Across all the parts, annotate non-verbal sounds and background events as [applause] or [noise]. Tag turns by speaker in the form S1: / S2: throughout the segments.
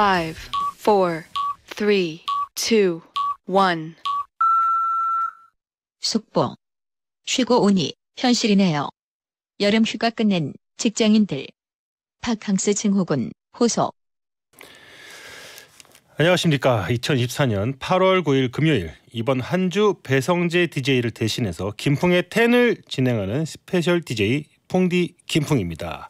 S1: five, four, 보 쉬고 오니 현실이네요. 여름 휴가 끝낸 직장인들. 팍항스 증후군 호소. 안녕하십니까. 2024년 8월 9일 금요일 이번 한 주 배성재 DJ를 대신해서 김풍의 텐을 진행하는 스페셜 DJ 퐁디 김풍입니다.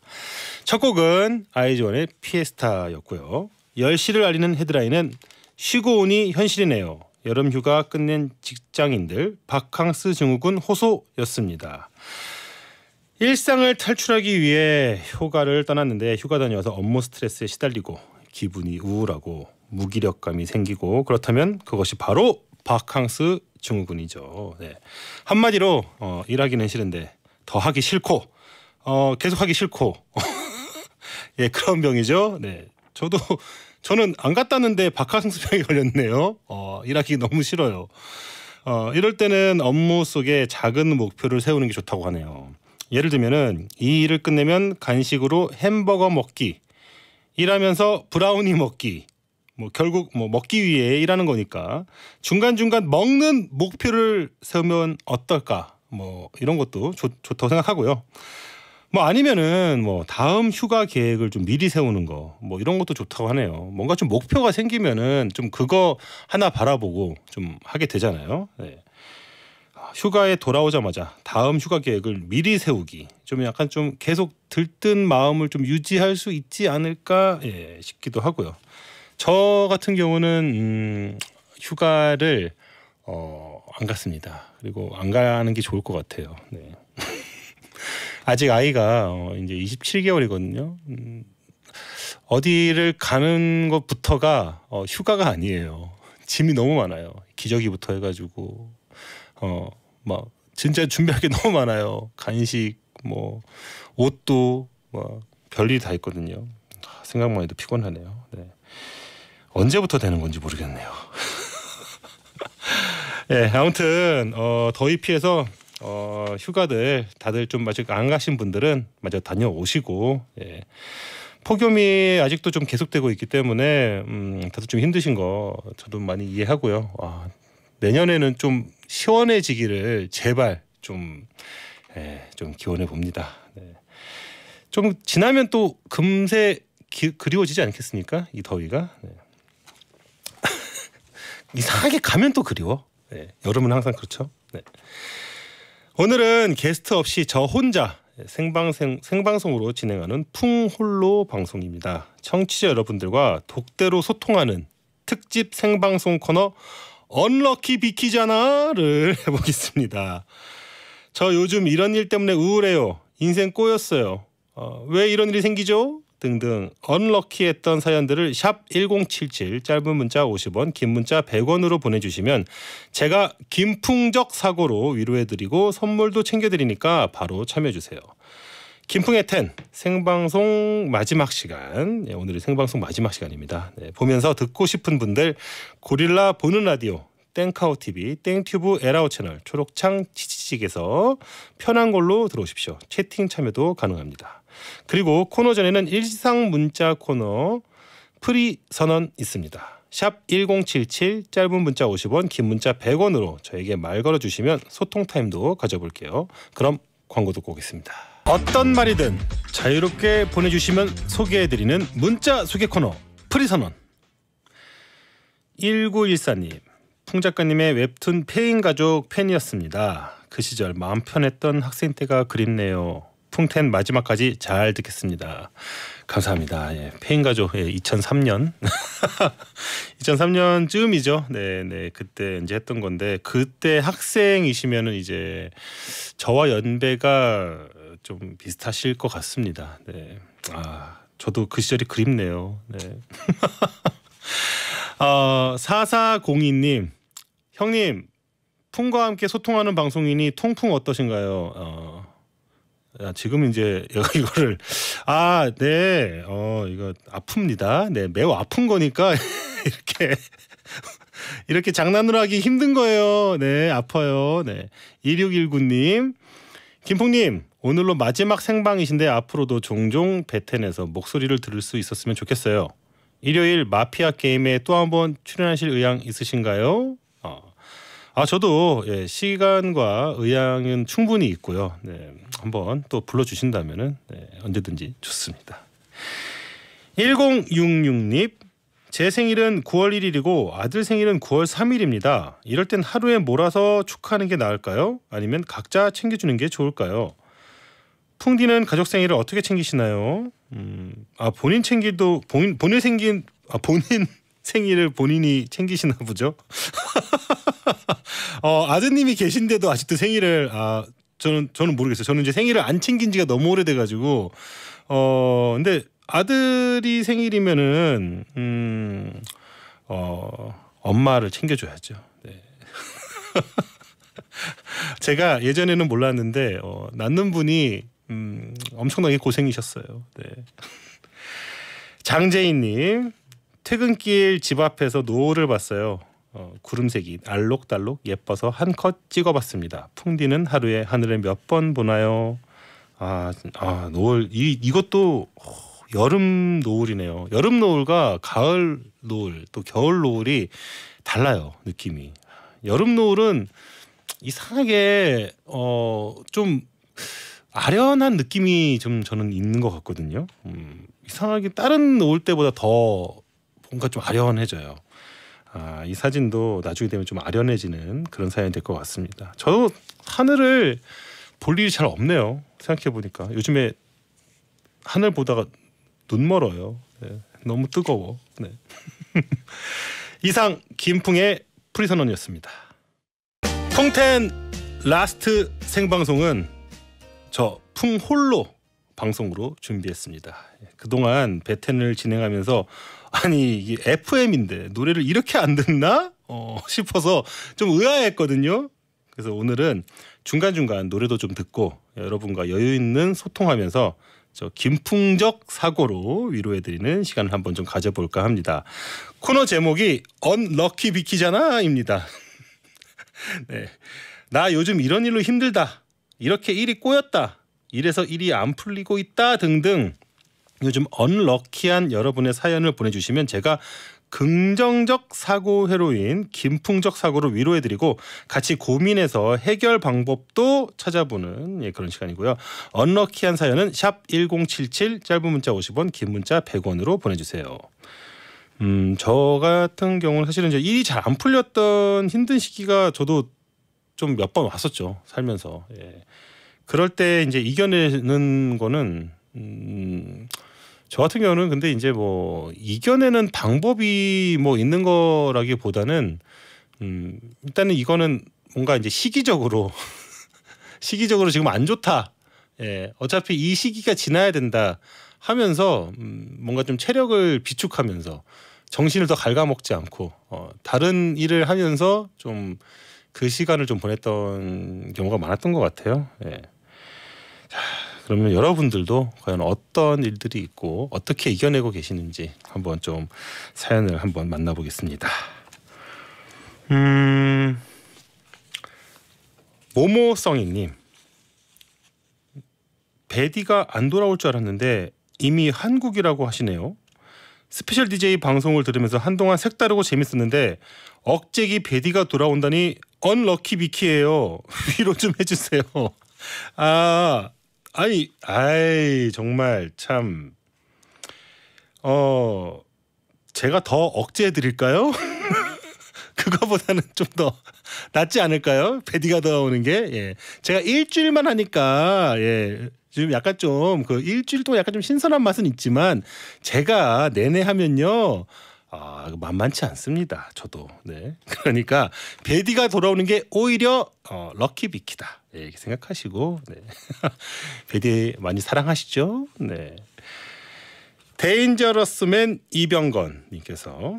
S1: 첫 곡은 아이즈원의 피에스타였고요. 10시를 알리는 헤드라인은 쉬고 오니 현실이네요. 여름 휴가 끝낸 직장인들 바캉스 증후군 호소였습니다. 일상을 탈출하기 위해 휴가를 떠났는데 휴가 다녀와서 업무 스트레스에 시달리고 기분이 우울하고 무기력감이 생기고 그렇다면 그것이 바로 바캉스 증후군이죠. 네. 한마디로 어, 일하기는 싫은데 더 하기 싫고 어, 계속 하기 싫고 [laughs] 예 그런 병이죠. 네 저도 저는 안 갔다는데 박하승수병이 [laughs] 걸렸네요. 어, 일하기 너무 싫어요. 어, 이럴 때는 업무 속에 작은 목표를 세우는 게 좋다고 하네요. 예를 들면은 이 일을 끝내면 간식으로 햄버거 먹기, 일하면서 브라우니 먹기, 뭐 결국 뭐 먹기 위해 일하는 거니까 중간 중간 먹는 목표를 세우면 어떨까? 뭐 이런 것도 좋, 좋다고 생각하고요. 뭐 아니면은 뭐 다음 휴가 계획을 좀 미리 세우는 거 뭐 이런 것도 좋다고 하네요. 뭔가 좀 목표가 생기면은 좀 그거 하나 바라보고 좀 하게 되잖아요. 네. 아, 휴가에 돌아오자마자 다음 휴가 계획을 미리 세우기 좀 약간 좀 계속 들뜬 마음을 좀 유지할 수 있지 않을까 예, 싶기도 하고요. 저 같은 경우는 음, 휴가를 어, 안 갔습니다. 그리고 안 가는 게 좋을 것 같아요. 네. [laughs] 아직 아이가 어, 이제 27개월이거든요. 음, 어디를 가는 것부터가 어, 휴가가 아니에요. 짐이 너무 많아요. 기저귀부터 해가지고 어 막 진짜 준비할 게 [laughs] 너무 많아요. 간식 뭐 옷도 뭐 별일 다 있거든요. 아, 생각만 해도 피곤하네요. 네. 언제부터 되는 건지 모르겠네요. [laughs] 예, 네, 아무튼 어, 더위 피해서 어, 휴가들 다들 좀 아직 안 가신 분들은 마저 다녀오시고 예. 폭염이 아직도 좀 계속되고 있기 때문에 음, 다들 좀 힘드신 거 저도 많이 이해하고요. 아, 내년에는 좀 시원해지기를 제발 좀, 예, 좀 기원해 봅니다. 네. 좀 지나면 또 금세 기, 그리워지지 않겠습니까? 이 더위가 네. [laughs] 이상하게 가면 또 그리워. 네. 여름은 항상 그렇죠. 네. 오늘은 게스트 없이 저 혼자 생방생, 생방송으로 진행하는 풍홀로 방송입니다. 청취자 여러분들과 독대로 소통하는 특집 생방송 코너 언럭키 비키잖아를 [laughs] 해보겠습니다. 저 요즘 이런 일 때문에 우울해요. 인생 꼬였어요. 어, 왜 이런 일이 생기죠? 등등 언럭키했던 사연들을 샵 1077 짧은 문자 50원 긴 문자 100원으로 보내주시면 제가 김풍적 사고로 위로해드리고 선물도 챙겨드리니까 바로 참여해주세요. 김풍의 텐 생방송 마지막 시간 예, 네, 오늘이 생방송 마지막 시간입니다. 네, 보면서 듣고 싶은 분들 고릴라 보는 라디오 땡카오 TV 땡튜브 에라오 채널 초록창 치치직에서 편한 걸로 들어오십시오. 채팅 참여도 가능합니다. 그리고 코너 전에는 일상 문자 코너 프리 선언 있습니다. 샵 1077 짧은 문자 50원 긴 문자 100원으로 저에게 말 걸어주시면 소통 타임도 가져볼게요. 그럼 광고 듣고 오겠습니다. 어떤 말이든 자유롭게 보내주시면 소개해드리는 문자 소개 코너 프리선언 1914님 풍 작가님의 웹툰 페인 가족 팬이었습니다. 그 시절 마음 편했던 학생 때가 그립네요. 통텐 마지막까지 잘 듣겠습니다. 감사합니다. 예, 페인 가족 예, 2003년 2003년 쯤이죠. 네, 네 그때 이제 했던 건데 그때 학생이시면은 이제 저와 연배가 좀 비슷하실 것 같습니다. 네, 아 저도 그 시절이 그립네요. 네. 어, [laughs] 4402님 아, 형님 풍과 함께 소통하는 방송이니 통풍 어떠신가요? 어, 아, 지금 이제 [laughs] 이거를 아, 네. 어, 이거 아픕니다. 네, 매우 아픈 거니까 [laughs] 이렇게 이렇게 장난으로 하기 힘든 거예요. 네, 아파요. 네. 2619님. 김풍님, 오늘로 마지막 생방이신데 앞으로도 종종 베텐에서 목소리를 들을 수 있었으면 좋겠어요. 일요일 마피아 게임에 또 한 번 출연하실 의향 있으신가요? 어. 아, 저도 예, 시간과 의향은 충분히 있고요. 네. 한번 또 불러주신다면은 네, 언제든지 좋습니다. 1066님 제 생일은 9월 1일이고 아들 생일은 9월 3일입니다. 이럴 땐 하루에 몰아서 축하하는 게 나을까요? 아니면 각자 챙겨주는 게 좋을까요? 풍디는 가족 생일을 어떻게 챙기시나요? 음, 아 본인 챙길도 본인 본인 생긴 아 본인 [laughs] 생일을 본인이 챙기시나 보죠. [laughs] 어, 아드님이 계신데도 아직도 생일을 아, 저는 저는 모르겠어요. 저는 이제 생일을 안 챙긴 지가 너무 오래돼 가지고 어 근데 아들이 생일이면은 음어 엄마를 챙겨 줘야죠. 네. [laughs] 제가 예전에는 몰랐는데 어, 낳는 분이 음, 엄청나게 고생이셨어요. 네. 장재인님 퇴근길 집 앞에서 노을을 봤어요. 어, 구름색이 알록달록 예뻐서 한 컷 찍어봤습니다. 풍디는 하루에 하늘을 몇 번 보나요? 아, 아 노을 이 이것도 어, 여름 노을이네요. 여름 노을과 가을 노을 또 겨울 노을이 달라요 느낌이. 여름 노을은 이상하게 어좀 아련한 느낌이 좀 저는 있는 것 같거든요. 음, 이상하게 다른 노을 때보다 더 뭔가 좀 아련해져요. 아, 이 사진도 나중에 되면 좀 아련해지는 그런 사연이 될 것 같습니다. 저도 하늘을 볼 일이 잘 없네요. 생각해 보니까 요즘에 하늘 보다가 눈 멀어요. 네, 너무 뜨거워. 네. [laughs] 이상 김풍의 프리선언이었습니다. 통텐 라스트 생방송은 저 풍홀로 방송으로 준비했습니다. 예, 그동안 베텐을 진행하면서 아니 이게 FM인데 노래를 이렇게 안 듣나 어, [laughs] 싶어서 좀 의아했거든요. 그래서 오늘은 중간 중간 노래도 좀 듣고 여러분과 여유 있는 소통하면서 저 김풍적 사고로 위로해드리는 시간을 한번 좀 가져볼까 합니다. 코너 제목이 언럭키 비키잖아입니다. [laughs] 네, 나 요즘 이런 일로 힘들다. 이렇게 일이 꼬였다. 이래서 일이 안 풀리고 있다 등등 요즘 언럭키한 여러분의 사연을 보내주시면 제가 긍정적 사고 회로인 김풍적 사고를 위로해드리고 같이 고민해서 해결 방법도 찾아보는 예, 그런 시간이고요. 언럭키한 사연은 샵 1077 짧은 문자 50원 긴 문자 100원으로 보내주세요. 음, 저 같은 경우는 사실은 이제 일이 잘 안 풀렸던 힘든 시기가 저도 좀 몇 번 왔었죠. 살면서. 예. 그럴 때 이제 이겨내는 거는 음, 저 같은 경우는 근데 이제 뭐 이겨내는 방법이 뭐 있는 거라기보다는 음 일단은 이거는 뭔가 이제 시기적으로 [laughs] 시기적으로 지금 안 좋다. 예, 어차피 이 시기가 지나야 된다 하면서 음, 뭔가 좀 체력을 비축하면서 정신을 더 갉아먹지 않고 어, 다른 일을 하면서 좀 그 시간을 좀 보냈던 경우가 많았던 것 같아요. 예. 자, 그러면 여러분들도 과연 어떤 일들이 있고 어떻게 이겨내고 계시는지 한번 좀 사연을 한번 만나보겠습니다. 음, 모모성이님 베디가 안 돌아올 줄 알았는데 이미 한국이라고 하시네요. 스페셜 DJ 방송을 들으면서 한동안 색다르고 재밌었는데 억제기 베디가 돌아온다니 언럭키 비키예요. [laughs] 위로 좀 해주세요. 아 아니, 아이 정말 참. 어 제가 더 억제해 드릴까요? [laughs] 그거보다는 좀 더 낫지 않을까요? 베디가 더 오는 게 예. 제가 일주일만 하니까 예. 지금 약간 좀 그 일주일 동안 약간 좀 신선한 맛은 있지만 제가 내내 하면요. 아, 만만치 않습니다. 저도. 네. 그러니까 베디가 돌아오는 게 오히려 어, 럭키 비키다. 네, 이렇게 생각하시고 네. 베디 [laughs] 많이 사랑하시죠? 네. 데인저러스맨 이병건 님께서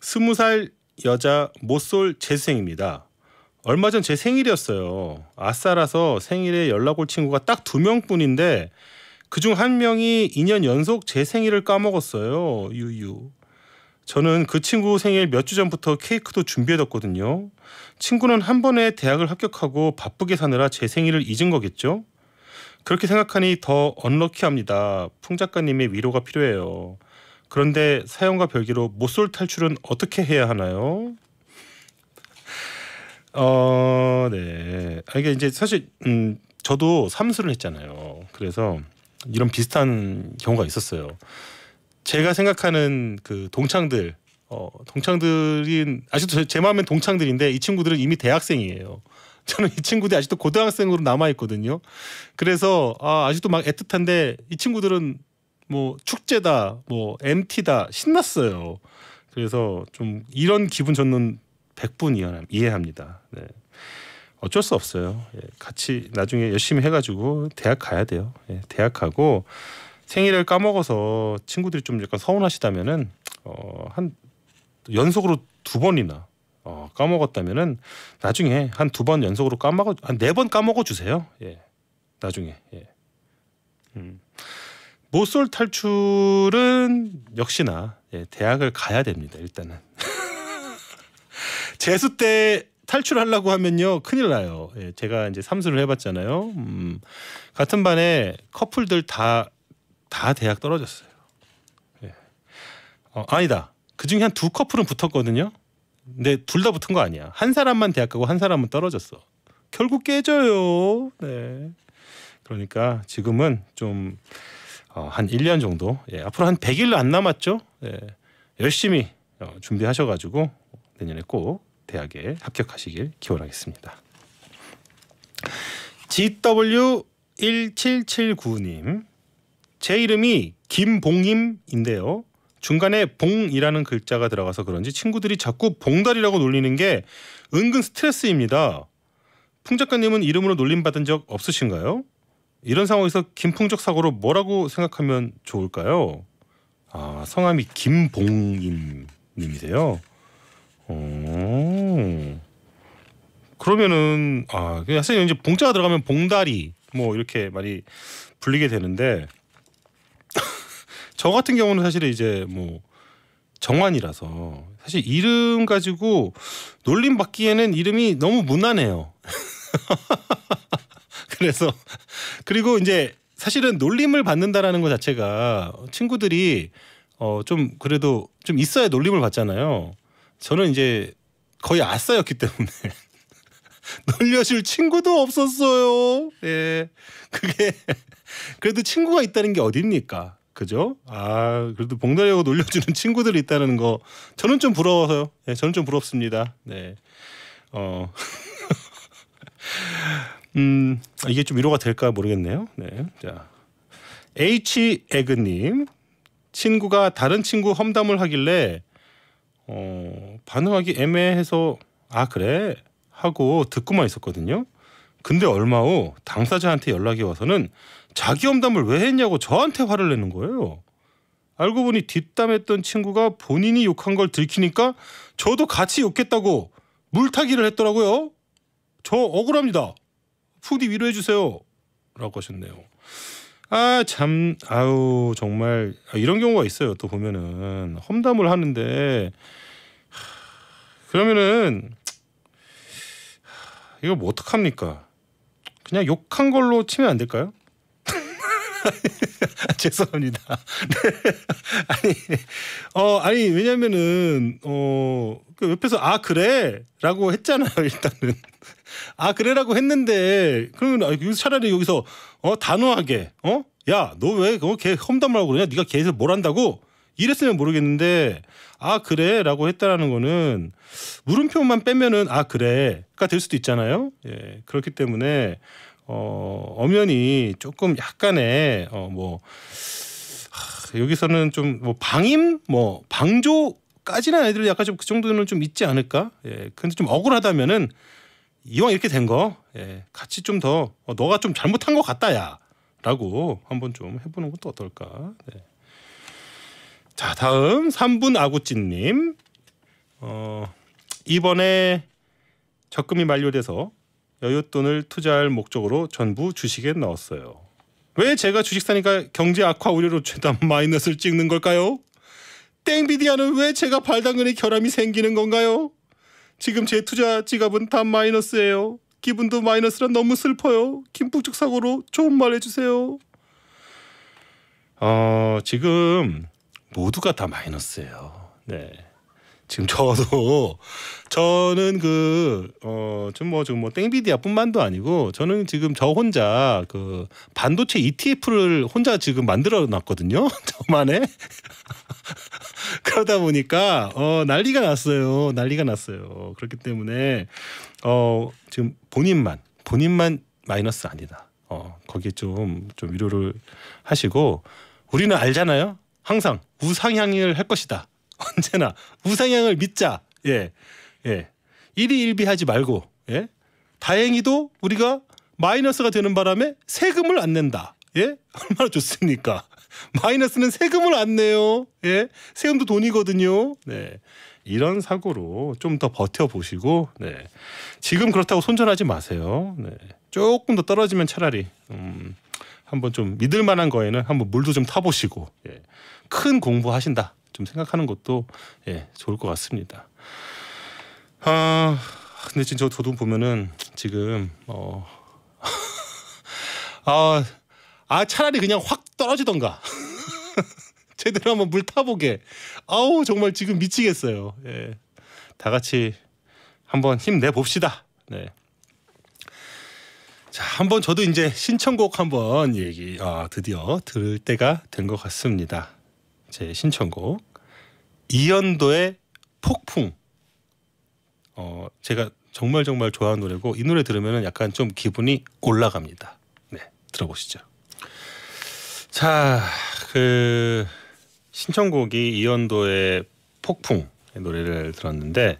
S1: 스무 살 여자 모쏠 재수생입니다. 얼마 전 제 생일이었어요. 아싸라서 생일에 연락 올 친구가 딱 두 명뿐인데 그 중 한 명이 2년 연속 제 생일을 까먹었어요. 유유. 저는 그 친구 생일 몇 주 전부터 케이크도 준비해뒀거든요. 친구는 한 번에 대학을 합격하고 바쁘게 사느라 제 생일을 잊은 거겠죠? 그렇게 생각하니 더 언럭키합니다. 풍 작가님의 위로가 필요해요. 그런데 사연과 별개로 모쏠 탈출은 어떻게 해야 하나요? 어, 네. 아, 이게 이제 사실 음, 저도 삼수를 했잖아요. 그래서 이런 비슷한 경우가 있었어요. 제가 생각하는 그 동창들 어, 동창들인 아직도 제, 제 마음엔 동창들인데 이 친구들은 이미 대학생이에요. [laughs] 저는 이 친구들이 아직도 고등학생으로 남아 있거든요. 그래서 아, 아직도 막 애틋한데 이 친구들은 뭐 축제다, 뭐 MT다 신났어요. 그래서 좀 이런 기분 저는 100분 이해합니다. 네. 어쩔 수 없어요. 예, 같이 나중에 열심히 해가지고 대학 가야 돼요. 예, 대학 가고 생일을 까먹어서 친구들이 좀 약간 서운하시다면은 어, 한 연속으로 두 번이나 어, 까먹었다면은 나중에 한 두 번 연속으로 까먹어 한 네 번 까먹어 주세요. 예. 나중에. 예. 음. 모쏠 탈출은 역시나 예, 대학을 가야 됩니다. 일단은 [laughs] 재수 때 탈출하려고 하면요 큰일 나요. 예, 제가 이제 삼수를 해봤잖아요. 음, 같은 반에 커플들 다다 대학 떨어졌어요. 예. 어, 아니다. 그 중에 한 두 커플은 붙었거든요. 근데 둘 다 붙은 거 아니야. 한 사람만 대학 가고 한 사람은 떨어졌어. 결국 깨져요. 네. 그러니까 지금은 좀한 어, 1년 정도 예, 앞으로 한1 0 0일안 남았죠. 예, 열심히 어, 준비하셔가지고 내년에 꼭 대학에 합격하시길 기원하겠습니다. GW1779님 제 이름이 김봉임인데요. 중간에 봉이라는 글자가 들어가서 그런지 친구들이 자꾸 봉달이라고 놀리는 게 은근 스트레스입니다. 풍 작가님은 이름으로 놀림받은 적 없으신가요? 이런 상황에서 김풍적 사고로 뭐라고 생각하면 좋을까요? 아 성함이 김봉임님이세요. 어... 그러면은 아 그 사실 이제 봉자가 들어가면 봉다리 뭐 이렇게 많이 불리게 되는데 저 같은 경우는 사실 은 이제 뭐 정환이라서 사실 이름 가지고 놀림 받기에는 이름이 너무 무난해요. [laughs] 그래서 그리고 이제 사실은 놀림을 받는다라는 것 자체가 친구들이 어좀 그래도 좀 있어야 놀림을 받잖아요. 저는 이제 거의 아싸였기 때문에 [laughs] 놀려줄 친구도 없었어요. 예. 그게 그래도 친구가 있다는 게 어딥니까? 그죠? 아 그래도 봉달이하고 놀려주는 [laughs] 친구들이 있다는 거 저는 좀 부러워서요. 네, 저는 좀 부럽습니다. 네. 어. [laughs] 음 이게 좀 위로가 될까 모르겠네요. 네. 자 H 에그님 친구가 다른 친구 험담을 하길래 어 반응하기 애매해서 아 그래 하고 듣고만 있었거든요. 근데 얼마 후 당사자한테 연락이 와서는 자기 험담을 왜 했냐고 저한테 화를 내는 거예요. 알고 보니 뒷담했던 친구가 본인이 욕한 걸 들키니까 저도 같이 욕했다고 물타기를 했더라고요. 저 억울합니다. 푸디 위로해 주세요. 라고 하셨네요. 아, 참, 아우, 정말, 아, 이런 경우가 있어요. 또 보면은. 험담을 하는데, 하, 그러면은, 하, 이거 뭐 어떡합니까? 그냥 욕한 걸로 치면 안 될까요? [laughs] 죄송합니다. [laughs] 네. 아니, 어, 아니, 왜냐면은, 어, 그 옆에서, 아, 그래? 라고 했잖아요, 일단은. 아, 그래라고 했는데, 그러면 아, 차라리 여기서, 어, 단호하게, 어? 야, 너 왜, 어, 걔 험담을 하고 그러냐? 네가 걔에서 뭘 한다고? 이랬으면 모르겠는데, 아, 그래? 라고 했다라는 거는, 물음표만 빼면은, 아, 그래? 가될 수도 있잖아요. 예, 그렇기 때문에, 어, 엄연히 조금 약간의 어, 뭐 하, 여기서는 좀 뭐 방임 뭐 방조까지는 아니더라도 약간 좀 그 정도는 좀 있지 않을까? 예. 근데 좀 억울하다면은 이왕 이렇게 된거 예. 같이 좀더 어, 너가 좀 잘못한 것 같다야라고 한번 좀 해보는 것도 어떨까? 네. 자 다음 3분 아구찜님 어, 이번에 적금이 만료돼서 여윳돈을 투자할 목적으로 전부 주식에 넣었어요. 왜 제가 주식 사니까 경제 악화 우려로 최단 마이너스를 찍는 걸까요? 땡비디아는 왜 제가 발당근에 결함이 생기는 건가요? 지금 제 투자 지갑은 다 마이너스예요. 기분도 마이너스라 너무 슬퍼요. 김북적 사고로 좋은 말 해주세요. 어, 지금 모두가 다 마이너스예요. 네. 지금 저도 저는 그어 지금 뭐 지금 뭐 땡비디아뿐만도 아니고 저는 지금 저 혼자 그 반도체 ETF를 혼자 지금 만들어 놨거든요. [laughs] 저만의 [laughs] 그러다 보니까 어 난리가 났어요. 난리가 났어요. 그렇기 때문에 어 지금 본인만 본인만 마이너스 아니다. 어 거기에 좀좀 좀 위로를 하시고 우리는 알잖아요. 항상 우상향을 할 것이다. 언제나 우상향을 믿자. 예. 예. 일희일비하지 말고 예. 다행히도 우리가 마이너스가 되는 바람에 세금을 안 낸다. 예? 얼마나 좋습니까? [laughs] 마이너스는 세금을 안 내요. 예? 세금도 돈이거든요. 네. 이런 사고로 좀 더 버텨보시고, 네. 지금 그렇다고 손절하지 마세요. 네. 조금 더 떨어지면 차라리, 음, 한번 좀 믿을 만한 거에는 한번 물도 좀 타보시고, 예. 큰 공부하신다. 좀 생각하는 것도 예, 좋을 것 같습니다. 아 근데 진짜 저도 보면은 지금 어. [laughs] 아, 아 차라리 그냥 확 떨어지던가 [laughs] 제대로 한번 물 타보게 아우 정말 지금 미치겠어요 예. 다 같이 한번 힘내 봅시다 네. 자 한번 저도 이제 신청곡 한번 얘기 아 드디어 들을 때가 된 것 같습니다 제 신청곡 이연도의 폭풍. 어, 제가 정말 정말 좋아하는 노래고 이 노래 들으면 약간 좀 기분이 올라갑니다. 네, 들어보시죠. 자, 그 신청곡이 이연도의 폭풍 노래를 들었는데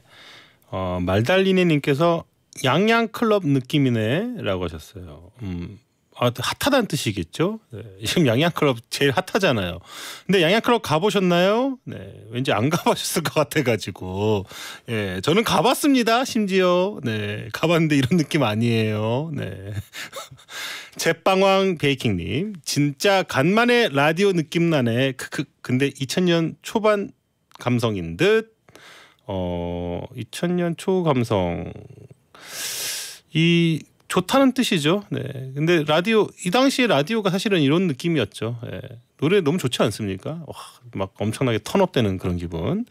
S1: 어, 말달리네 님께서 양양클럽 느낌이네라고 하셨어요. 음, 아, 핫하다는 뜻이겠죠. 네. [laughs] 지금 양양클럽 제일 핫하잖아요. 근데 양양클럽 가보셨나요? 네, 왠지 안 [laughs] 가보셨을 것 같아가지고, 예, 저는 가봤습니다. 심지어 네, 가봤는데 이런 느낌 아니에요. 네, [laughs] 제빵왕 베이킹님, 진짜 간만에 라디오 느낌 나네. 크크. 근데 2000년 초반 감성인 듯, 어, 2000년 초 감성. 이 좋다는 뜻이죠. 네. 근데 라디오 이 당시에 라디오가 사실은 이런 느낌이었죠. 네. 노래 너무 좋지 않습니까? 와, 막 엄청나게 턴업되는 그런 기분.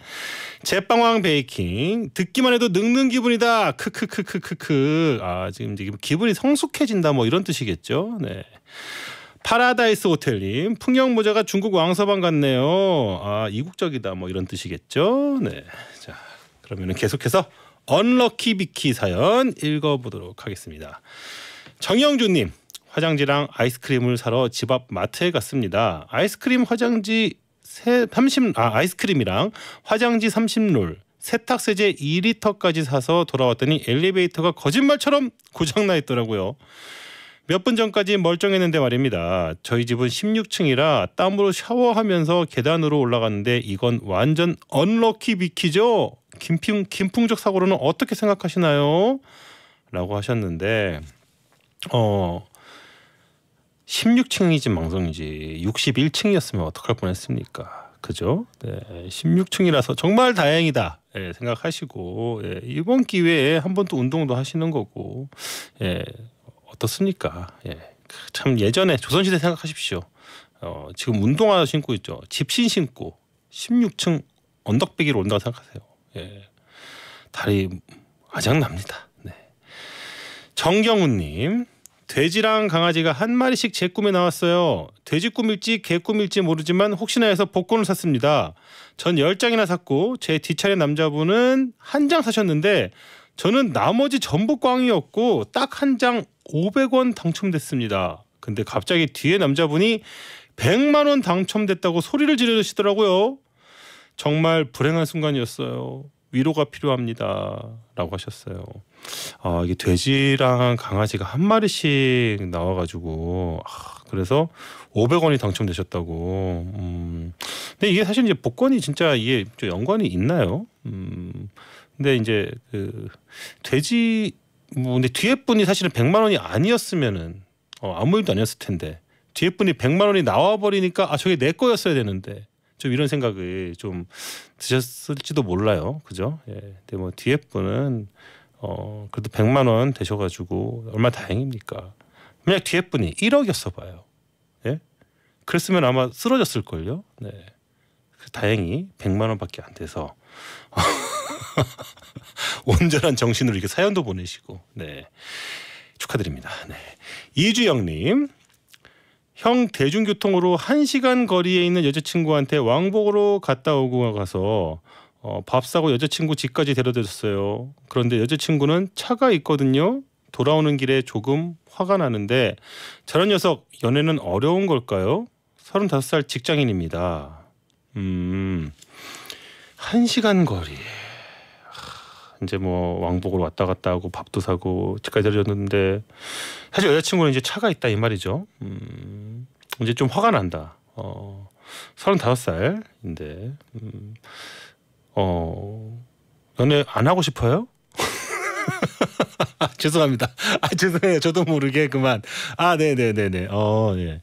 S1: 제빵왕 베이킹 듣기만 해도 늙는 기분이다. 크크크크크크. 아 지금 지금 기분이 성숙해진다 뭐 이런 뜻이겠죠. 네. 파라다이스 호텔님 풍경 모자가 중국 왕서방 같네요. 아 이국적이다 뭐 이런 뜻이겠죠. 네. 자 그러면은 계속해서 언럭키 비키 사연 읽어보도록 하겠습니다. 정영준님 화장지랑 아이스크림을 사러 집 앞 마트에 갔습니다. 아이스크림 화장지 30, 아, 아이스크림이랑 화장지 30롤 세탁세제 2리터까지 사서 돌아왔더니 엘리베이터가 거짓말처럼 고장나 있더라고요. 몇 분 전까지 멀쩡했는데 말입니다. 저희 집은 16층이라 땀으로 샤워하면서 계단으로 올라갔는데 이건 완전 언럭키 비키죠? 김풍 김풍적 사고로는 어떻게 생각하시나요? 라고 하셨는데 어 16층이지 망성이지 61층이었으면 어떡할 뻔했습니까? 그죠? 네, 16층이라서 정말 다행이다 예, 생각하시고 예, 이번 기회에 한 번 또 운동도 하시는 거고 예, 어떻습니까? 예, 참 예전에 조선시대 생각하십시오. 어, 지금 운동화 신고 있죠. 집신 신고 16층 언덕배기로 온다고 생각하세요. 예. 다리 가장 납니다. 네. 정경훈님 돼지랑 강아지가 한 마리씩 제 꿈에 나왔어요. 돼지 꿈일지 개 꿈일지 모르지만 혹시나 해서 복권을 샀습니다. 전 10장이나 샀고 제 뒷차례 남자분은 한 장 사셨는데 저는 나머지 전부 꽝이었고 딱 한 장 500원 당첨됐습니다. 근데 갑자기 뒤에 남자분이 100만 원 당첨됐다고 소리를 지르시더라고요. 정말 불행한 순간이었어요. 위로가 필요합니다라고 하셨어요. 아, 이게 돼지랑 강아지가 한 마리씩 나와 가지고 아, 그래서 500원이 당첨되셨다고. 음. 근데 이게 사실 이제 복권이 진짜 이게 연관이 있나요? 음. 근데 이제 그 돼지 뭐 근데 뒤에 분이 사실은 100만 원이 아니었으면은 어, 아무 일도 아니었을 텐데 뒤에 분이 100만 원이 나와 버리니까 아 저게 내 거였어야 되는데 좀 이런 생각을좀 드셨을지도 몰라요. 그죠? 예. 근데 뭐 뒤에 분은 어 그래도 100만 원 되셔 가지고 얼마 다행입니까? 만약 뒤에 분이 1억이었어 봐요. 예? 그랬으면 아마 쓰러졌을 걸요. 네. 다행히 100만 원밖에 안 돼서 [laughs] 온전한 정신으로 이렇게 사연도 보내시고 네. 축하드립니다. 네. 이주영 님형 대중교통으로 1시간 거리에 있는 여자친구한테 왕복으로 갔다 오고 가서 어, 밥 사고 여자친구 집까지 데려다 줬어요. 그런데 여자친구는 차가 있거든요. 돌아오는 길에 조금 화가 나는데 저런 녀석 연애는 어려운 걸까요? 35살 직장인입니다. 음. 1시간 거리. 이제 뭐 왕복으로 왔다 갔다 하고 밥도 사고 집까지 데려줬는데 사실 여자친구는 이제 차가 있다 이 말이죠. 음. 이제 좀 화가 난다. 어, 35살인데, 음, 어, 연애 안 하고 싶어요? 아, [laughs] 죄송합니다. 아, 죄송해요. 저도 모르게 그만. 아, 네네네네. 네, 네, 네. 어, 예.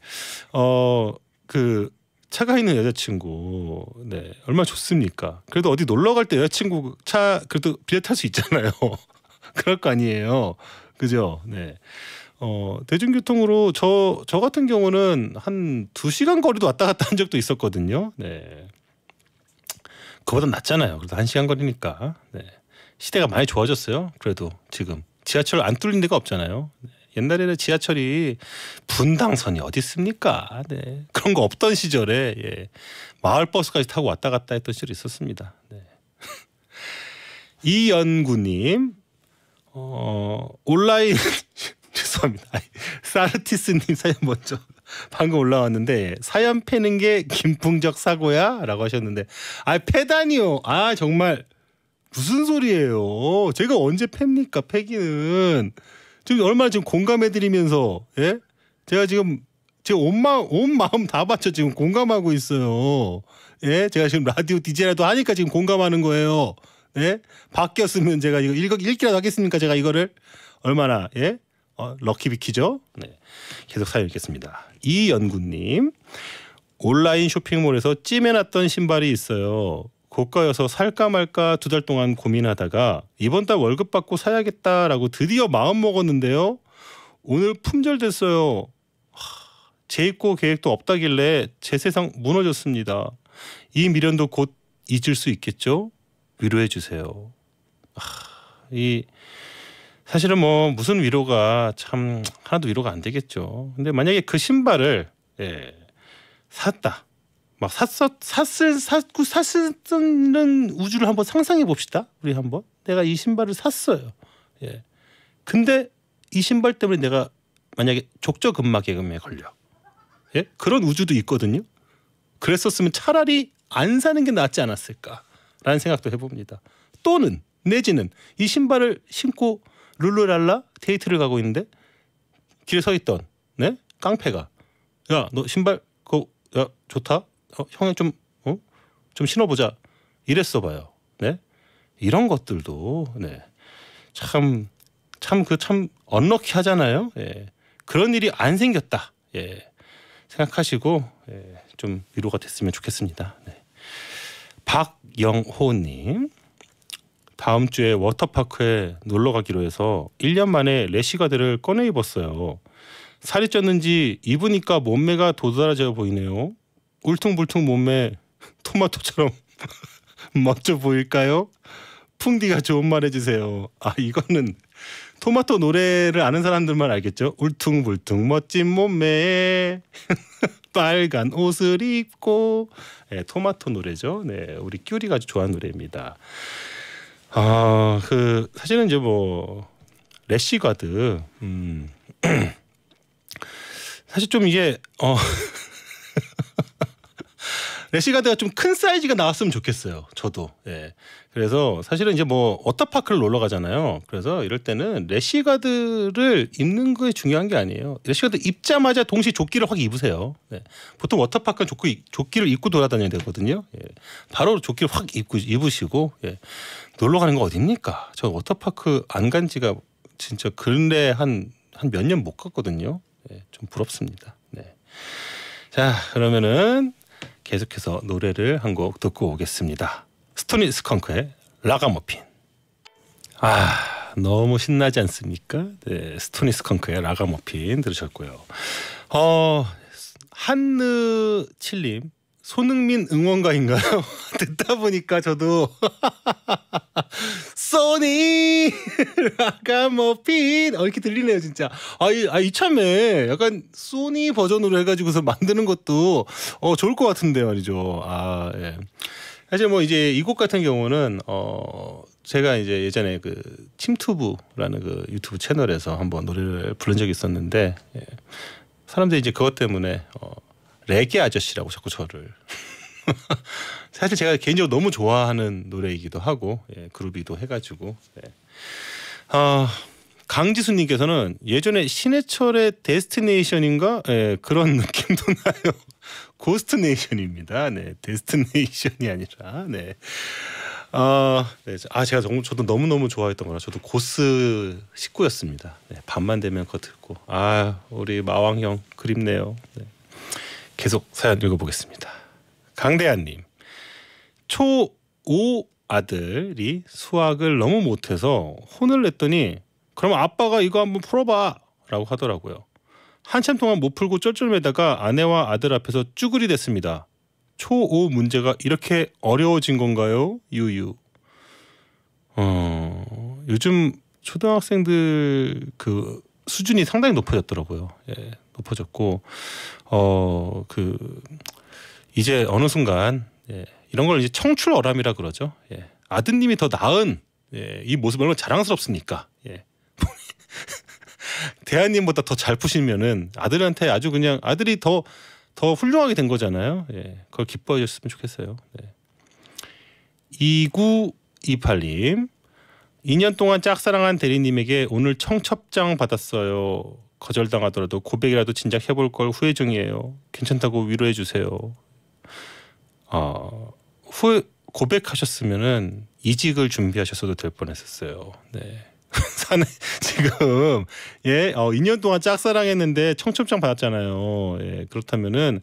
S1: 어, 그, 차가 있는 여자친구, 네. 얼마 좋습니까? 그래도 어디 놀러 갈 때 여자친구 차, 그래도 비려탈 수 있잖아요. [laughs] 그럴 거 아니에요. 그죠? 네. 어, 대중교통으로 저, 저 같은 경우는 한 두시간 거리도 왔다 갔다 한 적도 있었거든요. 네. 그보다 낫잖아요. 그래도 한시간 거리니까. 네. 시대가 많이 좋아졌어요. 그래도 지금. 지하철 안 뚫린 데가 없잖아요. 네. 옛날에는 지하철이 분당선이 어디 있습니까? 네. 그런 거 없던 시절에 예. 마을 버스까지 타고 왔다 갔다 했던 시절이 있었습니다. 네. [laughs] 이연구님 어, 온라인 죄송합니다. 사르티스님 사연 먼저 [laughs] 방금 올라왔는데 사연 패는 게 김풍적 사고야라고 하셨는데 아 패다니요. 아 정말 무슨 소리예요? 제가 언제 팹니까 패기는 지금 얼마나 지금 공감해드리면서 예 제가 지금 제온 마음 온 마음 다 바쳐 지금 공감하고 있어요. 예 제가 지금 라디오 디제라도 하니까 지금 공감하는 거예요. 예 바뀌었으면 제가 이거 읽, 읽기라도 하겠습니까 제가 이거를 얼마나 예 어, 럭키비키죠. 네, 계속 사연 읽겠습니다. 이연구님 온라인 쇼핑몰에서 찜해놨던 신발이 있어요. 고가여서 살까 말까 두 달 동안 고민하다가 이번 달 월급 받고 사야겠다라고 드디어 마음 먹었는데요. 오늘 품절됐어요. 재입고 계획도 없다길래 제 세상 무너졌습니다. 이 미련도 곧 잊을 수 있겠죠? 위로해 주세요. 하, 이 사실은 뭐 무슨 위로가 참 하나도 위로가 안 되겠죠. 근데 만약에 그 신발을 예, 샀다. 막 샀었 샀을 샀고 샀었는 우주를 한번 상상해 봅시다. 우리 한번 내가 이 신발을 샀어요. 예. 근데 이 신발 때문에 내가 만약에 족저근막염에 걸려. 예? 그런 우주도 있거든요. 그랬었으면 차라리 안 사는 게 낫지 않았을까라는 생각도 해봅니다. 또는 내지는 이 신발을 신고 룰루랄라 데이트를 가고 있는데 길에 서 있던 네 깡패가 야 너 신발 그거 야 좋다 어, 형이 좀좀 어? 좀 신어보자 이랬어 봐요 네 이런 것들도 네참 참 그 참 언럭키 하잖아요 예 그런 일이 안 생겼다 예 생각하시고 예, 좀 위로가 됐으면 좋겠습니다 네. 박영호님 다음 주에 워터파크에 놀러 가기로 해서 1년 만에 래시가드를 꺼내 입었어요. 살이 쪘는지 입으니까 몸매가 도드라져 보이네요. 울퉁불퉁 몸매 토마토처럼 [laughs] 멋져 보일까요? 풍디가 좋은 말 해주세요. 아 이거는 토마토 노래를 아는 사람들만 알겠죠? 울퉁불퉁 멋진 몸매 [laughs] 빨간 옷을 입고 네, 토마토 노래죠. 네, 우리 큐리가 좋아하는 노래입니다. 아, 그 사실은 이제 뭐 래시가드 음. [clears throat] 사실 좀 이게 어 래시가드가 [laughs] 좀 큰 사이즈가 나왔으면 좋겠어요. 저도. 예. 그래서 사실은 이제 뭐 워터파크를 놀러 가잖아요. 그래서 이럴 때는 래시가드를 입는 게 중요한 게 아니에요. 래시가드 입자마자 동시에 조끼를 확 입으세요. 예. 보통 워터파크는 조끼, 조끼를 입고 돌아다녀야 되거든요. 예. 바로 조끼를 확 입고 입으시고 예. 놀러 가는 거 어딥니까? 저 워터파크 안 간 지가 진짜 근래 한 한 몇 년 못 갔거든요. 네, 좀 부럽습니다. 네. 자 그러면은 계속해서 노래를 한 곡 듣고 오겠습니다. 스토니 스컹크의 라가머핀. 아 너무 신나지 않습니까? 네, 스토니 스컹크의 라가머핀 들으셨고요. 어 한느 칠림 손흥민 응원가인가요? [laughs] 듣다 보니까 저도 써니 [laughs] 라가머핀 어, 이렇게 들리네요 진짜 아이 아, 이참에 약간 소니 버전으로 해가지고서 만드는 것도 어, 좋을 것 같은데 말이죠 아 예. 사실 뭐 이제 이 곡 같은 경우는 어 제가 이제 예전에 그 침투부라는 그 유튜브 채널에서 한번 노래를 부른 적이 있었는데 예. 사람들이 이제 그것 때문에 어 레게 아저씨라고 자꾸 저를 [laughs] 사실 제가 개인적으로 너무 좋아하는 노래이기도 하고 예, 그룹이도 해가지고 네. 아 강지수님께서는 예전에 신해철의 데스티네이션인가 예, 그런 [laughs] 느낌도 나요. 고스트네이션입니다. 네, 데스티네이션이 아니라 네. 아, 네. 아 제가 정 저도 너무 너무 좋아했던 거라 저도 고스 식구였습니다. 네, 밤만 되면 그거 듣고 아 우리 마왕 형 그립네요. 네. 계속 사연 읽어보겠습니다. 강대한님 초5 아들이 수학을 너무 못해서 혼을 냈더니 그럼 아빠가 이거 한번 풀어봐라고 하더라고요. 한참 동안 못 풀고 쩔쩔매다가 아내와 아들 앞에서 쭈그리 됐습니다. 초5 문제가 이렇게 어려워진 건가요? 유유. 어, 요즘 초등학생들 그 수준이 상당히 높아졌더라고요. 예. 높아졌고 어 그 이제 어느 순간 예, 이런 걸 이제 청출어람이라 그러죠. 예. 아드님이 더 나은 예, 이모습을얼마 자랑스럽습니까? 예. [laughs] 대한님보다 더 잘 푸시면은 아들한테 아주 그냥 아들이 더 더 훌륭하게 된 거잖아요. 예. 그걸 기뻐해 줬으면 좋겠어요. 네. 2928님 2년 동안 짝사랑한 대리님에게 오늘 청첩장 받았어요. 거절당하더라도 고백이라도 진작 해볼 걸 후회 중이에요. 괜찮다고 위로해 주세요. 어, 후회 고백하셨으면은 이직을 준비하셨어도 될 뻔했었어요. 네. [laughs] 사내 지금 예, 어, 2년 동안 짝사랑했는데 청첩장 받았잖아요. 예, 그렇다면은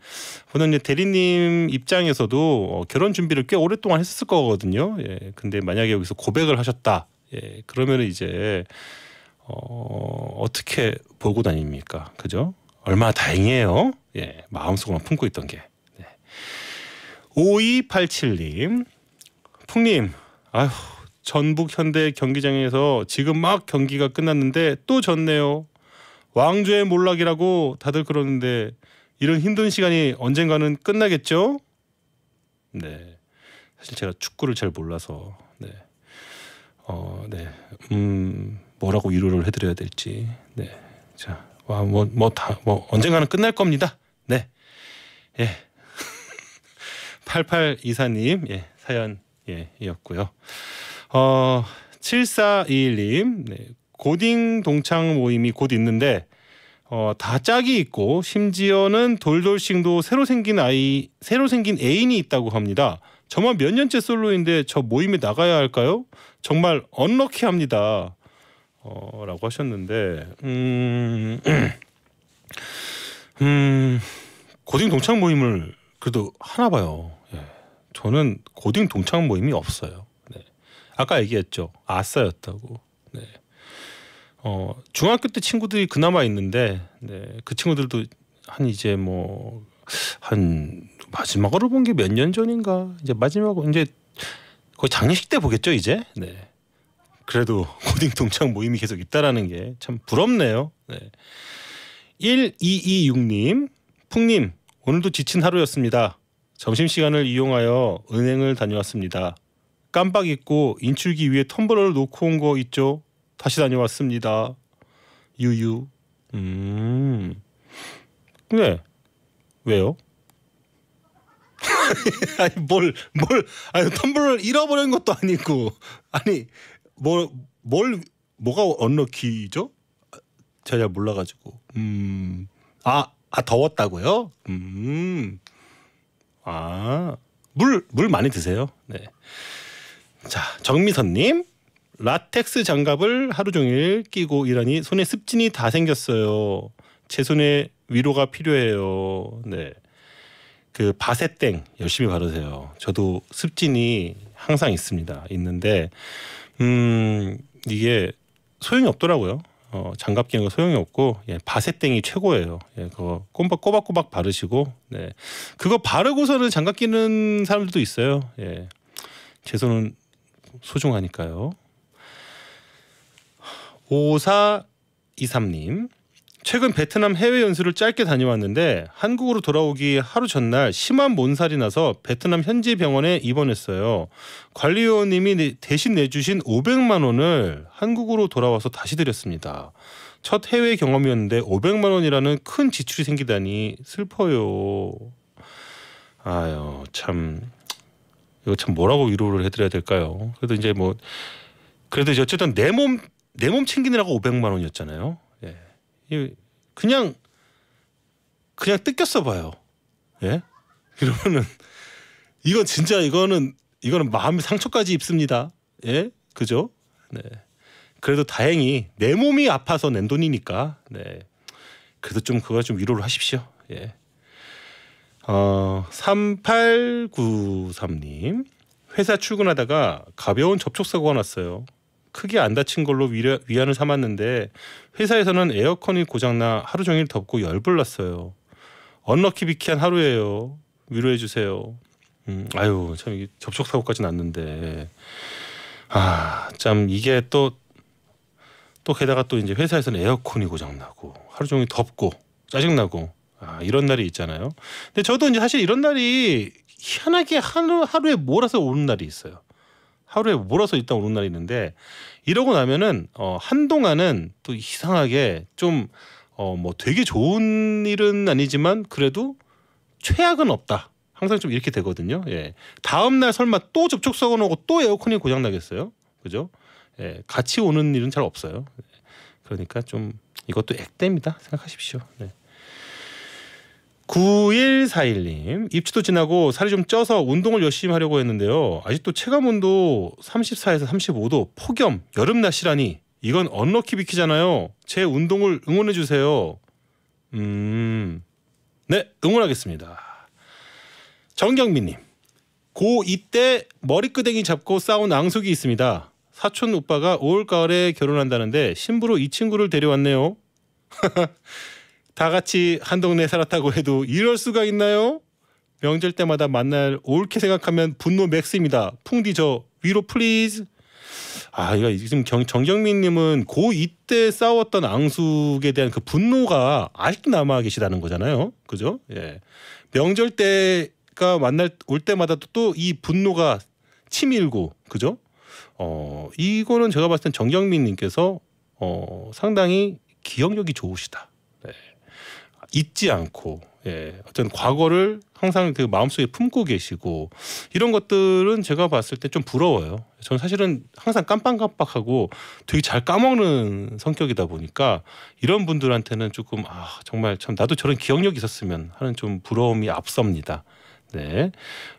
S1: 보는 이제 대리님 입장에서도 어, 결혼 준비를 꽤 오랫동안 했었을 거거든요. 예, 근데 만약에 여기서 고백을 하셨다. 예, 그러면은 이제 어, 어떻게 보고 다닙니까? 그죠? 얼마나 다행이에요. 예, 마음속으로 품고 있던 게. 네. 5287님, 풍님, 아휴, 전북 현대 경기장에서 지금 막 경기가 끝났는데 또 졌네요. 왕조의 몰락이라고 다들 그러는데 이런 힘든 시간이 언젠가는 끝나겠죠? 네. 사실 제가 축구를 잘 몰라서 네. 어, 네. 음. 뭐라고 위로를 해드려야 될지. 네. 자, 와, 뭐, 뭐, 다, 뭐, 언젠가는 끝날 겁니다. 네. 예. 8824님, [laughs] 예, 사연, 예, 이었고요. 어, 7421님, 네. 고딩 동창 모임이 곧 있는데, 어, 다 짝이 있고, 심지어는 돌돌싱도 새로 생긴 아이, 새로 생긴 애인이 있다고 합니다. 저만 몇 년째 솔로인데 저 모임에 나가야 할까요? 정말 언럭키합니다. 어, 라고 하셨는데 음, [clears throat] 음, 고딩 동창 모임을 그래도 하나 봐요. 예. 저는 고딩 동창 모임이 없어요. 네. 아까 얘기했죠. 아싸였다고. 네. 어, 중학교 때 친구들이 그나마 있는데 네. 그 친구들도 한 이제 뭐 한 마지막으로 본 게 몇 년 전인가 이제 마지막으로 이제 거의 장례식 때 보겠죠 이제. 네. 그래도 코딩 [laughs] 동창 모임이 계속 있다라는 게 참 부럽네요. 네. 1226님, 풍님, 오늘도 지친 하루였습니다. 점심시간을 이용하여 은행을 다녀왔습니다. 깜빡 잊고 인출기 위에 텀블러를 놓고 온 거 있죠? 다시 다녀왔습니다. 유유. 음. 네. 왜요? [laughs] 아니 뭘뭘 뭘, 아니 텀블러를 잃어버린 것도 아니고 아니 뭘, 뭘 뭐가 언럭키죠? 제가 몰라가지고. 음. 아, 아 더웠다고요? 음. 아, 물, 물 많이 드세요. 네. 자, 정미선님. 라텍스 장갑을 하루 종일 끼고 일하니 손에 습진이 다 생겼어요. 제 손에 위로가 필요해요. 네. 그 바세땡 열심히 바르세요. 저도 습진이 항상 있습니다. 있는데 음 이게 소용이 없더라고요. 어, 장갑 끼는 거 소용이 없고 예, 바세땡이 최고예요. 예, 그거 꼬박 꼬박꼬박 바르시고 네. 그거 바르고서는 장갑 끼는 사람들도 있어요. 예. 제 손은 소중하니까요. 5423님 최근 베트남 해외 연수를 짧게 다녀왔는데 한국으로 돌아오기 하루 전날 심한 몸살이 나서 베트남 현지 병원에 입원했어요. 관리원님이 대신 내주신 500만 원을 한국으로 돌아와서 다시 드렸습니다. 첫 해외 경험이었는데 500만 원이라는 큰 지출이 생기다니 슬퍼요. 아유 참 이거 참 뭐라고 위로를 해드려야 될까요? 그래도 이제 뭐 그래도 이제 어쨌든 내 몸 내 몸 챙기느라고 500만 원이었잖아요. 그냥 그냥 뜯겼어 봐요. 예? 그러면은 [laughs] 이건 진짜 이거는 이거는 마음 의 상처까지 입습니다. 예? 그죠? 네. 그래도 다행히 내 몸이 아파서 낸 돈이니까. 네. 그래도 좀 그거 좀 위로를 하십시오. 예. 어, 3893님. 회사 출근하다가 가벼운 접촉사고가 났어요. 크게 안 다친 걸로 위안을 삼았는데 회사에서는 에어컨이 고장나 하루 종일 덥고 열불 났어요. 언럭키 비키한 하루예요. 위로해 주세요. 음, 아유 참 접촉 사고까지 났는데 아참 이게 또 또 게다가 또 이제 회사에서는 에어컨이 고장나고 하루 종일 덥고 짜증나고 아, 이런 날이 있잖아요. 근데 저도 이제 사실 이런 날이 희한하게 하루, 하루에 몰아서 오는 날이 있어요. 하루에 몰아서 일단 오는 날이 있는데 이러고 나면은 어 한동안은 또 이상하게 좀 어 뭐 되게 좋은 일은 아니지만 그래도 최악은 없다. 항상 좀 이렇게 되거든요. 예. 다음 날 설마 또 접촉사고 나고 또 에어컨이 고장 나겠어요? 그죠? 예. 같이 오는 일은 잘 없어요. 예. 그러니까 좀 이것도 액땜이다 생각하십시오. 네. 9141님 입추도 지나고 살이 좀 쪄서 운동을 열심히 하려고 했는데요. 아직도 체감 온도 34에서 35도 폭염 여름 날씨라니 이건 언럭키 비키잖아요. 제 운동을 응원해 주세요. 음, 네 응원하겠습니다. 정경민님 고2 때 머리끄댕이 잡고 싸운 앙숙이 있습니다. 사촌 오빠가 올 가을에 결혼한다는데 신부로 이 친구를 데려왔네요. [laughs] 다 같이 한 동네 살았다고 해도 이럴 수가 있나요? 명절 때마다 만날 옳게 생각하면 분노 맥스입니다. 풍디 저 위로 플리즈. 아 이거 지금 정, 정경민님은 고이때 싸웠던 앙숙에 대한 그 분노가 아직도 남아 계시다는 거잖아요. 그죠? 예. 명절 때가 만날 올 때마다 또 이 분노가 치밀고 그죠? 어 이거는 제가 봤을 땐 정경민님께서 어 상당히 기억력이 좋으시다. 잊지 않고 예, 어떤 과거를 항상 그 마음속에 품고 계시고 이런 것들은 제가 봤을 때 좀 부러워요. 저는 사실은 항상 깜빡깜빡하고 되게 잘 까먹는 성격이다 보니까 이런 분들한테는 조금 아 정말 참 나도 저런 기억력이 있었으면 하는 좀 부러움이 앞섭니다. 네,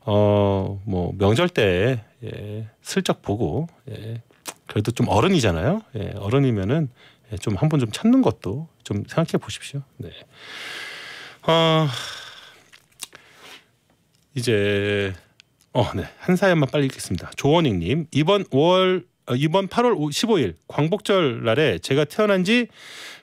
S1: 어 뭐 명절 때 예, 슬쩍 보고 예, 그래도 좀 어른이잖아요. 예, 어른이면은 예, 좀 한번 좀찾는 것도 좀 생각해 보십시오. 네. 어, 이제 어, 네. 한 사연만 빨리 읽겠습니다. 조원익 님. 이번 5월 어, 이번 8월 15일 광복절 날에 제가 태어난 지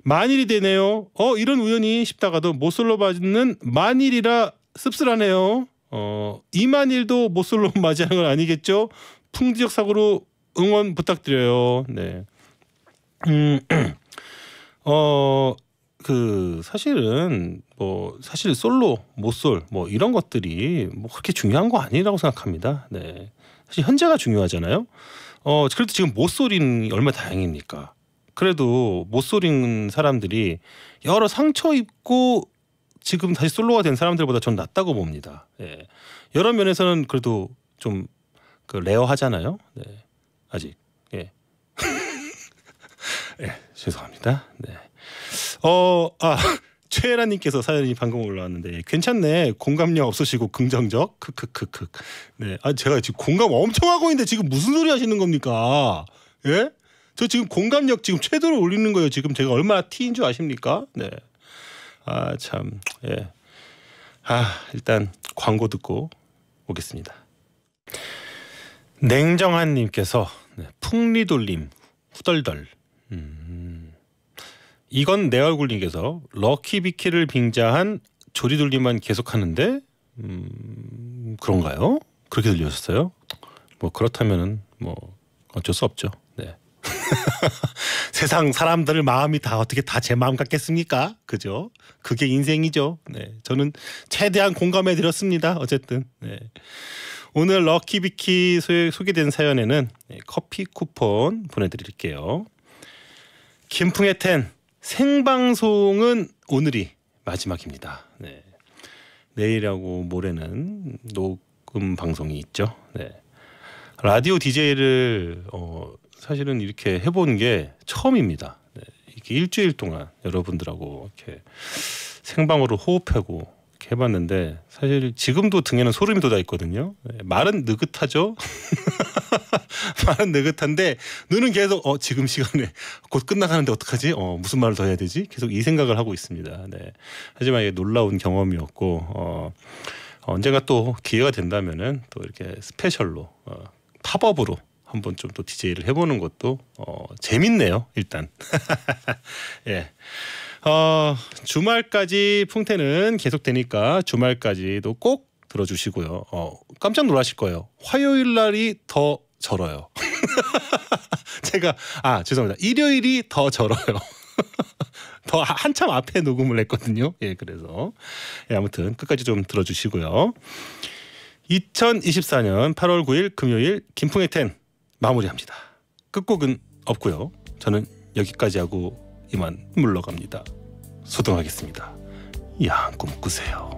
S1: 만일이 되네요. 어, 이런 우연이 싶다가도 모쏠로 맞는 만일이라 씁쓸하네요. 어, 이만일도 모쏠로 [laughs] 맞이하는 건 아니겠죠? 풍지적 사고로 응원 부탁드려요. 네. 음, [clears throat] 어, 그 사실은 뭐 사실 솔로, 모솔 뭐 이런 것들이 뭐 그렇게 중요한 거 아니라고 생각합니다. 네. 사실 현재가 중요하잖아요. 어, 그래도 지금 모솔인 얼마나 다행입니까? 그래도 모쏠인 사람들이 여러 상처 입고 지금 다시 솔로가 된 사람들보다 전 낫다고 봅니다. 예. 여러 면에서는 그래도 좀그 레어하잖아요. 네. 아직. 예. [laughs] 예. 죄송합니다. 네. 어, 아, [laughs] 최혜란님께서 사연이 방금 올라왔는데 괜찮네 공감력 없으시고 긍정적 크크크크 네아 제가 지금 공감 엄청 하고 있는데 지금 무슨 소리 하시는 겁니까 예? 저 지금 공감력 지금 최대로 올리는 거예요 지금 제가 얼마나 티인 줄 아십니까 네아 참 예아 일단 광고 듣고 오겠습니다 냉정한 님께서 네, 풍리돌림 후덜덜 음. 이건 내 얼굴님께서 럭키비키를 빙자한 조리돌림만 계속하는데 음, 그런가요? 그렇게 들렸졌어요뭐 그렇다면은 뭐 어쩔 수 없죠. 네. [laughs] 세상 사람들의 마음이 다 어떻게 다 제 마음 같겠습니까? 그죠? 그게 인생이죠. 네. 저는 최대한 공감해 드렸습니다. 어쨌든. 네. 오늘 럭키비키 소개된 사연에는 네, 커피 쿠폰 보내드릴게요. 김풍의 텐 생방송은 오늘이 마지막입니다. 네. 내일하고 모레는 녹음 방송이 있죠. 네. 라디오 DJ를 어, 사실은 이렇게 해본 게 처음입니다. 네. 이렇게 일주일 동안 여러분들하고 이렇게 생방으로 호흡하고 이렇게 해봤는데 사실 지금도 등에는 소름이 돋아 있거든요. 말은 느긋하죠. [laughs] 말은 느긋한데 눈은 계속 어 지금 시간에 곧 끝나가는데 어떡하지? 어 무슨 말을 더 해야 되지? 계속 이 생각을 하고 있습니다. 네. 하지만 이게 놀라운 경험이었고 어 언젠가 또 기회가 된다면은 또 이렇게 스페셜로 어, 팝업으로 한번 좀또 디제이를 해보는 것도 어 재밌네요. 일단 [laughs] 예. 어, 주말까지 풍태는 계속되니까 주말까지도 꼭 들어주시고요. 어, 깜짝 놀라실 거예요. 화요일 날이 더 절어요. [laughs] 제가 아 죄송합니다. 일요일이 더 절어요. [laughs] 더 한참 앞에 녹음을 했거든요. 예, 그래서 예, 아무튼 끝까지 좀 들어주시고요. 2024년 8월 9일 금요일 김풍의 텐 마무리합니다. 끝곡은 없고요. 저는 여기까지 하고 이만 물러갑니다. 소등하겠습니다. 야한 꿈 꾸세요.